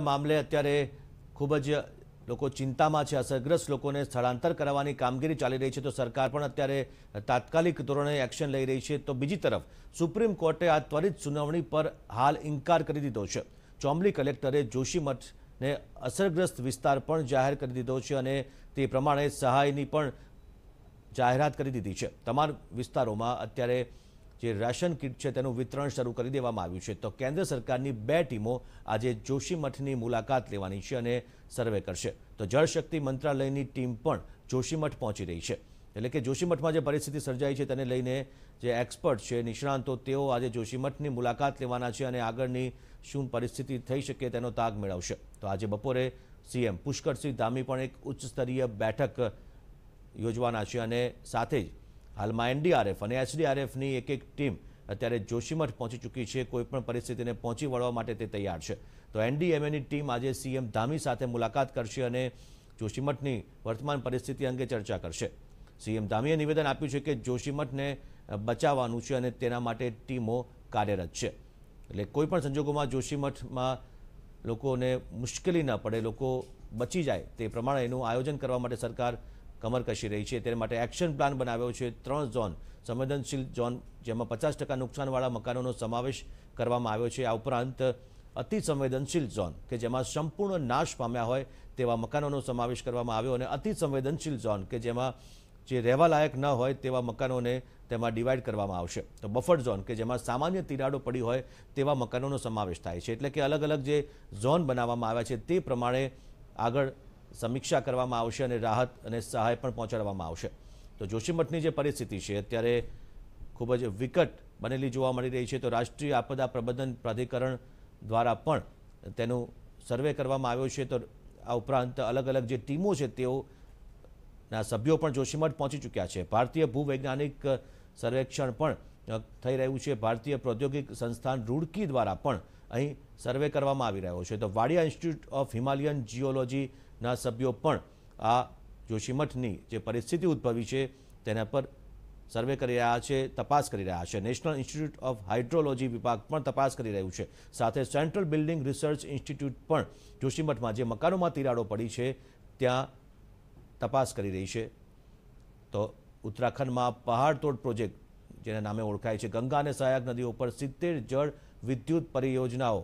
મામલે અત્યારે ખૂબ જ લોકો ચિંતામાં છે અસરગ્રસ્ત લોકોને સ્થળાંતર કરવાની કામગીરી ચાલી રહી છે તો સરકાર પણ અત્યારે તાત્કાલિક ધોરણે એક્શન લઈ રહી છે તો બીજી તરફ સુપ્રીમ કોર્ટે આ ત્વરિત સુનાવણી પર હાલ ઇન્કાર કરી દીધો છે ચોમલી કલેક્ટરે જોશીમઠને અસરગ્રસ્ત વિસ્તાર પણ જાહેર કરી દીધો છે અને તે પ્રમાણે સહાયની પણ જાહેરાત કરી દીધી છે તમામ વિસ્તારોમાં અત્યારે જે રેશન કીટ છે તેનું વિતરણ શરૂ કરી દેવામાં આવ્યું છે તો કેન્દ્ર સરકારની બે ટીમો આજે જોશીમઠની મુલાકાત લેવાની છે અને સર્વે કરશે તો જળશક્તિ મંત્રાલયની ટીમ પણ જોશીમઠ પહોંચી રહી છે એટલે કે જોશીમઠમાં જે પરિસ્થિતિ સર્જાઈ છે તેને લઈને જે એક્સપર્ટ છે નિષ્ણાંતો તેઓ આજે જોશીમઠની મુલાકાત લેવાના છે અને આગળની શું પરિસ્થિતિ થઈ શકે તેનો તાગ મેળવશે તો આજે બપોરે સીએમ પુષ્કરસિંહ ધામી પણ એક ઉચ્ચ સ્તરીય બેઠક યોજવાના છે અને સાથે જ હાલમાં એનડીઆરએફ અને એસડીઆરએફની એક એક ટીમ અત્યારે જોશીમઠ પહોંચી ચૂકી છે કોઈપણ પરિસ્થિતિને પહોંચી વળવા માટે તે તૈયાર છે તો એનડીએમએની ટીમ આજે સીએમ ધામી સાથે મુલાકાત કરશે અને જોશીમઠની વર્તમાન પરિસ્થિતિ અંગે ચર્ચા કરશે સીએમ ધામીએ નિવેદન આપ્યું છે કે જોશીમઠને બચાવવાનું છે અને તેના માટે ટીમો કાર્યરત છે એટલે કોઈપણ સંજોગોમાં જોશીમઠમાં લોકોને મુશ્કેલી ન પડે લોકો બચી જાય તે પ્રમાણે એનું આયોજન કરવા માટે સરકાર કમર કસી રહી છે તેના માટે એક્શન પ્લાન બનાવ્યો છે ત્રણ ઝોન સંવેદનશીલ ઝોન જેમાં પચાસ ટકા નુકસાનવાળા મકાનોનો સમાવેશ કરવામાં આવ્યો છે આ ઉપરાંત અતિસંવેદનશીલ ઝોન કે જેમાં સંપૂર્ણ નાશ પામ્યા હોય તેવા મકાનોનો સમાવેશ કરવામાં આવ્યો અને અતિસંવેદનશીલ ઝોન કે જેમાં જે રહેવાલાયક ન હોય તેવા મકાનોને તેમાં ડિવાઈડ કરવામાં આવશે તો બફર ઝોન કે જેમાં સામાન્ય તિરાડો પડી હોય તેવા મકાનોનો સમાવેશ થાય છે એટલે કે અલગ અલગ જે ઝોન બનાવવામાં આવ્યા છે તે પ્રમાણે આગળ સમીક્ષા કરવામાં આવશે અને રાહત અને સહાય પણ પહોંચાડવામાં આવશે તો જોશીમઠની જે પરિસ્થિતિ છે અત્યારે ખૂબ જ વિકટ બનેલી જોવા મળી રહી છે તો રાષ્ટ્રીય આપદા પ્રબંધન પ્રાધિકરણ દ્વારા પણ તેનું સર્વે કરવામાં આવ્યો છે તો આ ઉપરાંત અલગ અલગ જે ટીમો છે તેઓના સભ્યો પણ જોશીમઠ પહોંચી ચૂક્યા છે ભારતીય ભૂવૈજ્ઞાનિક સર્વેક્ષણ પણ થઈ રહ્યું છે ભારતીય પ્રૌદ્યોગિક સંસ્થાન રૂડકી દ્વારા પણ અહીં સર્વે કરવામાં આવી રહ્યો છે તો Wadia institute of Himalayan geology ના સભ્યો પણ આ જોશીમઠની જે પરિસ્થિતિ ઉદ્ભવી છે તેના પર સર્વે કરી રહ્યા છે તપાસ કરી રહ્યા છે નેશનલ ઇન્સ્ટિટ્યૂટ ઓફ હાઇડ્રોલોજી વિભાગ પણ તપાસ કરી રહ્યું છે સાથે સેન્ટ્રલ બિલ્ડિંગ રિસર્ચ ઇન્સ્ટિટ્યૂટ પણ જોશીમઠમાં જે મકાનોમાં તિરાડો પડી છે ત્યાં તપાસ કરી રહી છે તો ઉત્તરાખંડમાં પહાડતોડ પ્રોજેક્ટ જેના નામે ઓળખાય છે ગંગા અને સહાયક નદીઓ ઉપર સિત્તેર જળ વિદ્યુત પરિયોજનાઓ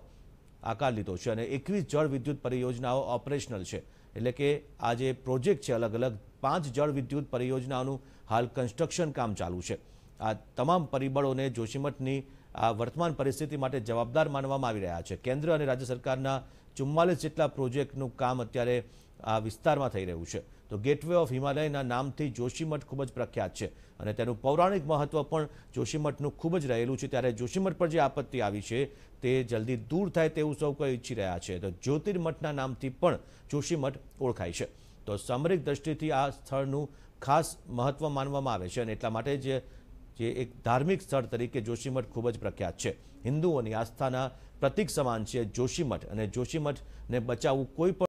આકાર લીધો છે અને એકવીસ જળ વિદ્યુત પરિયોજનાઓ ઓપરેશનલ છે એટલે કે આ જે પ્રોજેક્ટ છે અલગ અલગ પાંચ જળ વિદ્યુત પરિયોજનાઓનું હાલ કન્સ્ટ્રક્શન કામ ચાલુ છે આ તમામ પરિબળોને જોશીમઠની આ વર્તમાન પરિસ્થિતિ માટે જવાબદાર માનવામાં આવી રહ્યા છે કેન્દ્ર અને રાજ્ય સરકારના ચુમ્માલીસ જેટલા પ્રોજેક્ટનું કામ અત્યારે આ વિસ્તારમાં થઈ રહ્યું છે તો ગેટવે ઓફ હિમાલયના નામથી જોશીમઠ ખૂબ જ પ્રખ્યાત છે અને તેનું પૌરાણિક મહત્વ પણ જોશીમઠનું ખૂબ જ રહેલું છે ત્યારે જોશીમઠ પર જે આપત્તિ આવી છે તે જલ્દી દૂર થાય તેવું સૌ કોઈ ઈચ્છી રહ્યા છે તો જ્યોતિર્મઠના નામથી પણ જોશીમઠ ઓળખાય છે તો સામરિક દ્રષ્ટિથી આ સ્થળનું ખાસ મહત્વ માનવામાં આવે છે અને એટલા માટે જે જે એક ધાર્મિક સ્થળ તરીકે જોશીમઠ ખૂબ જ પ્રખ્યાત છે હિન્દુઓની આસ્થાના પ્રતિક સમાન છે જોશીમઠ અને જોશીમઠને બચાવવું કોઈ પણ